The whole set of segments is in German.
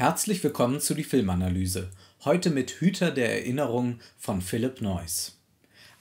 Herzlich willkommen zu die Filmanalyse. Heute mit Hüter der Erinnerung von Philipp Noyce.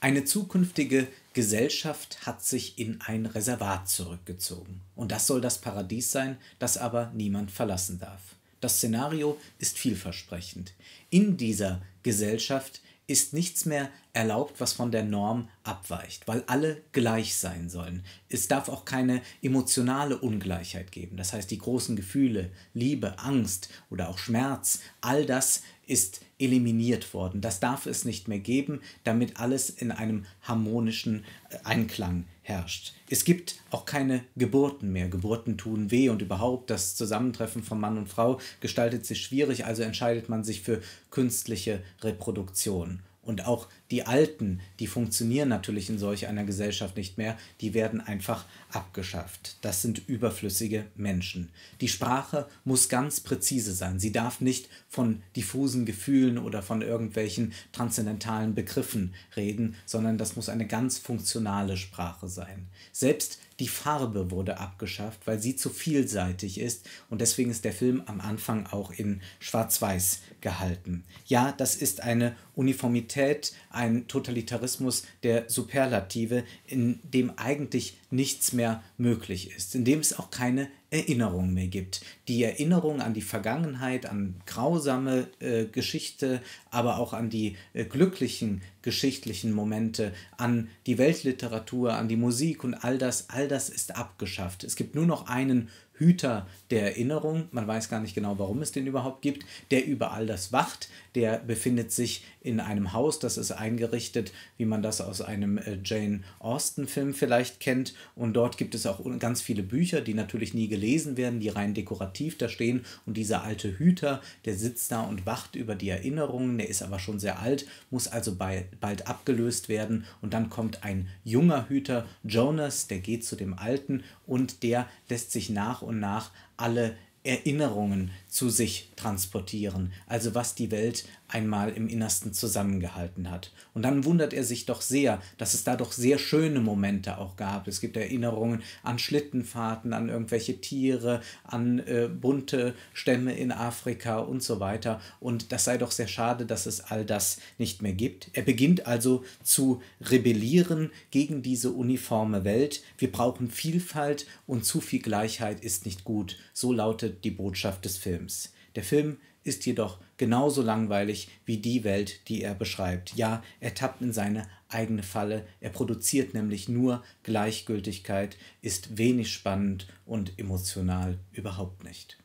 Eine zukünftige Gesellschaft hat sich in ein Reservat zurückgezogen. Und das soll das Paradies sein, das aber niemand verlassen darf. Das Szenario ist vielversprechend. In dieser Gesellschaft ist nichts mehr erlaubt, was von der Norm abweicht, weil alle gleich sein sollen. Es darf auch keine emotionale Ungleichheit geben. Das heißt, die großen Gefühle, Liebe, Angst oder auch Schmerz, all das ist eliminiert worden. Das darf es nicht mehr geben, damit alles in einem harmonischen äh, Einklang herrscht. Es gibt auch keine Geburten mehr. Geburten tun weh und überhaupt das Zusammentreffen von Mann und Frau gestaltet sich schwierig, also entscheidet man sich für künstliche Reproduktion. Und auch die Alten, die funktionieren natürlich in solch einer Gesellschaft nicht mehr, die werden einfach abgeschafft. Das sind überflüssige Menschen. Die Sprache muss ganz präzise sein. Sie darf nicht von diffusen Gefühlen oder von irgendwelchen transzendentalen Begriffen reden, sondern das muss eine ganz funktionale Sprache sein. Selbst die Farbe wurde abgeschafft, weil sie zu vielseitig ist und deswegen ist der Film am Anfang auch in Schwarz-Weiß gehalten. Ja, das ist eine Uniformität, ein Totalitarismus der Superlative, in dem eigentlich nichts mehr möglich ist, in dem es auch keine Erinnerung mehr gibt. Die Erinnerung an die Vergangenheit, an grausame äh, Geschichte, aber auch an die äh, glücklichen geschichtlichen Momente, an die Weltliteratur, an die Musik und all das, all das ist abgeschafft. Es gibt nur noch einen Hüter der Erinnerung, man weiß gar nicht genau, warum es den überhaupt gibt, der über all das wacht, der befindet sich in einem Haus, das ist eingerichtet, wie man das aus einem äh, Jane Austen-Film vielleicht kennt. Und dort gibt es auch ganz viele Bücher, die natürlich nie gelesen werden, die rein dekorativ da stehen. Und dieser alte Hüter, der sitzt da und wacht über die Erinnerungen, der ist aber schon sehr alt, muss also bei bald abgelöst werden. Und dann kommt ein junger Hüter, Jonas, der geht zu dem Alten und der lässt sich nach und nach alle Erinnerungen zu sich transportieren. Also was die Welt einmal im Innersten zusammengehalten hat. Und dann wundert er sich doch sehr, dass es da doch sehr schöne Momente auch gab. Es gibt Erinnerungen an Schlittenfahrten, an irgendwelche Tiere, an äh, bunte Stämme in Afrika und so weiter. Und das sei doch sehr schade, dass es all das nicht mehr gibt. Er beginnt also zu rebellieren gegen diese uniforme Welt. Wir brauchen Vielfalt und zu viel Gleichheit ist nicht gut. So lautet die Botschaft des Films. Der Film ist jedoch genauso langweilig wie die Welt, die er beschreibt. Ja, er tappt in seine eigene Falle, er produziert nämlich nur Gleichgültigkeit, ist wenig spannend und emotional überhaupt nicht.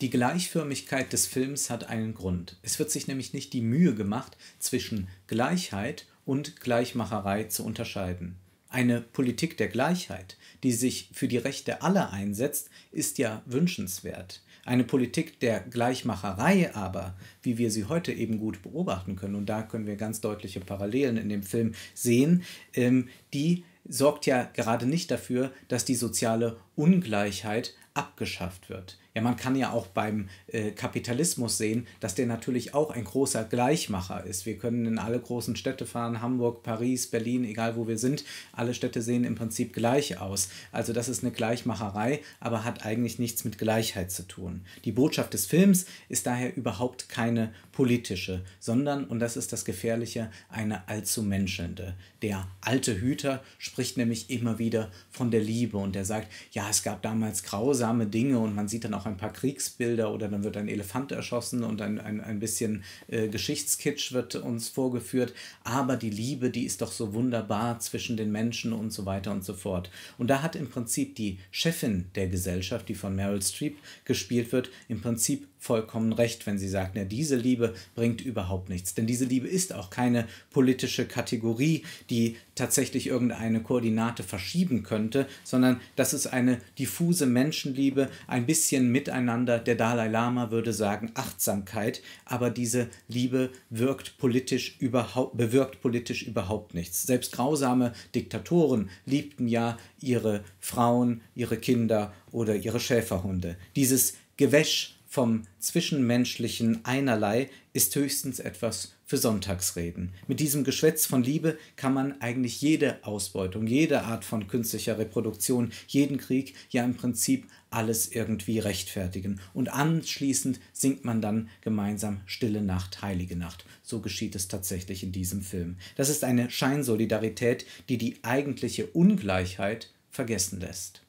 Die Gleichförmigkeit des Films hat einen Grund. Es wird sich nämlich nicht die Mühe gemacht, zwischen Gleichheit und Gleichmacherei zu unterscheiden. Eine Politik der Gleichheit, die sich für die Rechte aller einsetzt, ist ja wünschenswert. Eine Politik der Gleichmacherei aber, wie wir sie heute eben gut beobachten können, und da können wir ganz deutliche Parallelen in dem Film sehen, ähm, die sorgt ja gerade nicht dafür, dass die soziale Ungleichheit abgeschafft wird. Ja, man kann ja auch beim äh, Kapitalismus sehen, dass der natürlich auch ein großer Gleichmacher ist. Wir können in alle großen Städte fahren, Hamburg, Paris, Berlin, egal wo wir sind. Alle Städte sehen im Prinzip gleich aus. Also das ist eine Gleichmacherei, aber hat eigentlich nichts mit Gleichheit zu tun. Die Botschaft des Films ist daher überhaupt keine politische, sondern, und das ist das Gefährliche, eine allzu menschelnde. Der alte Hüter spricht nämlich immer wieder von der Liebe und er sagt, ja, es gab damals grausame Dinge und man sieht dann auch ein paar Kriegsbilder oder dann wird ein Elefant erschossen und ein, ein, ein bisschen äh, Geschichtskitsch wird uns vorgeführt. Aber die Liebe, die ist doch so wunderbar zwischen den Menschen und so weiter und so fort. Und da hat im Prinzip die Chefin der Gesellschaft, die von Meryl Streep gespielt wird, im Prinzip vollkommen recht, wenn sie sagt, na, diese Liebe bringt überhaupt nichts. Denn diese Liebe ist auch keine politische Kategorie, die tatsächlich irgendeine Koordinate verschieben könnte, sondern das ist eine diffuse Menschenliebe, ein bisschen miteinander. Der Dalai Lama würde sagen Achtsamkeit, aber diese Liebe wirkt politisch überhaupt, bewirkt politisch überhaupt nichts. Selbst grausame Diktatoren liebten ja ihre Frauen, ihre Kinder oder ihre Schäferhunde. Dieses Gewäsch vom zwischenmenschlichen Einerlei ist höchstens etwas für Sonntagsreden. Mit diesem Geschwätz von Liebe kann man eigentlich jede Ausbeutung, jede Art von künstlicher Reproduktion, jeden Krieg, ja im Prinzip alles irgendwie rechtfertigen. Und anschließend singt man dann gemeinsam Stille Nacht, Heilige Nacht. So geschieht es tatsächlich in diesem Film. Das ist eine Scheinsolidarität, die die eigentliche Ungleichheit vergessen lässt.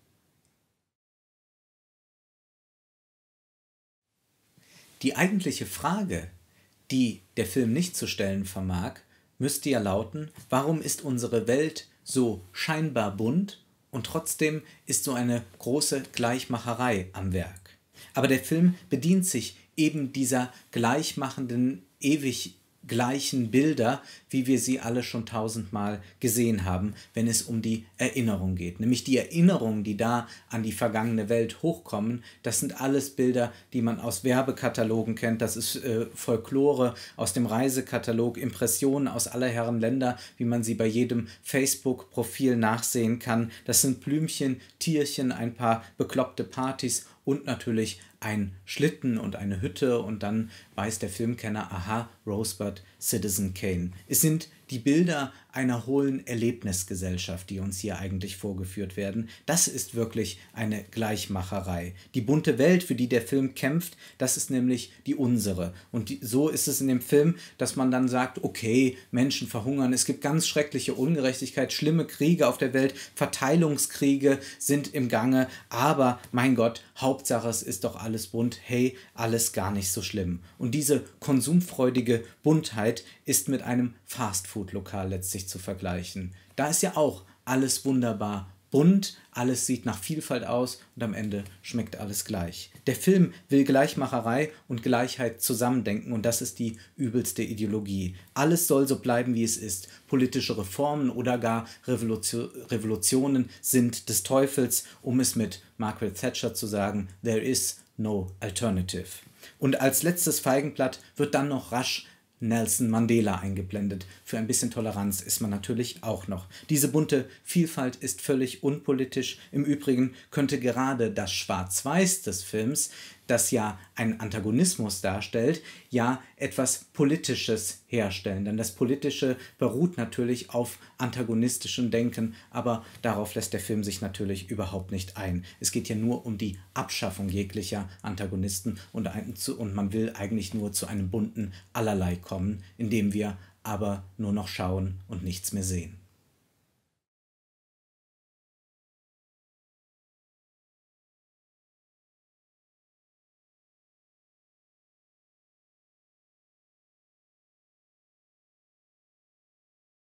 Die eigentliche Frage, die der Film nicht zu stellen vermag, müsste ja lauten, warum ist unsere Welt so scheinbar bunt und trotzdem ist so eine große Gleichmacherei am Werk. Aber der Film bedient sich eben dieser gleichmachenden, ewig gleichen Bilder, wie wir sie alle schon tausendmal gesehen haben, wenn es um die Erinnerung geht. Nämlich die Erinnerungen, die da an die vergangene Welt hochkommen, das sind alles Bilder, die man aus Werbekatalogen kennt, das ist äh, Folklore aus dem Reisekatalog, Impressionen aus aller Herren Länder, wie man sie bei jedem Facebook-Profil nachsehen kann. Das sind Blümchen, Tierchen, ein paar bekloppte Partys und natürlich ein Schlitten und eine Hütte und dann weiß der Filmkenner, aha, Rosebud, Citizen Kane. Es sind die Bilder einer hohlen Erlebnisgesellschaft, die uns hier eigentlich vorgeführt werden, das ist wirklich eine Gleichmacherei. Die bunte Welt, für die der Film kämpft, das ist nämlich die unsere. Und die, so ist es in dem Film, dass man dann sagt, okay, Menschen verhungern, es gibt ganz schreckliche Ungerechtigkeit, schlimme Kriege auf der Welt, Verteilungskriege sind im Gange, aber mein Gott, Hauptsache es ist doch alles bunt, hey, alles gar nicht so schlimm. Und diese konsumfreudige Buntheit ist mit einem Fastfood Fastfood-Lokal letztlich zu vergleichen. Da ist ja auch alles wunderbar bunt, alles sieht nach Vielfalt aus und am Ende schmeckt alles gleich. Der Film will Gleichmacherei und Gleichheit zusammendenken und das ist die übelste Ideologie. Alles soll so bleiben, wie es ist. Politische Reformen oder gar Revolution, Revolutionen sind des Teufels, um es mit Margaret Thatcher zu sagen, there is no alternative. Und als letztes Feigenblatt wird dann noch rasch Nelson Mandela eingeblendet. Für ein bisschen Toleranz ist man natürlich auch noch. Diese bunte Vielfalt ist völlig unpolitisch. Im Übrigen könnte gerade das Schwarz-Weiß des Films das ja einen Antagonismus darstellt, ja etwas Politisches herstellen. Denn das Politische beruht natürlich auf antagonistischem Denken, aber darauf lässt der Film sich natürlich überhaupt nicht ein. Es geht ja nur um die Abschaffung jeglicher Antagonisten und, ein, zu, und man will eigentlich nur zu einem bunten Allerlei kommen, indem wir aber nur noch schauen und nichts mehr sehen.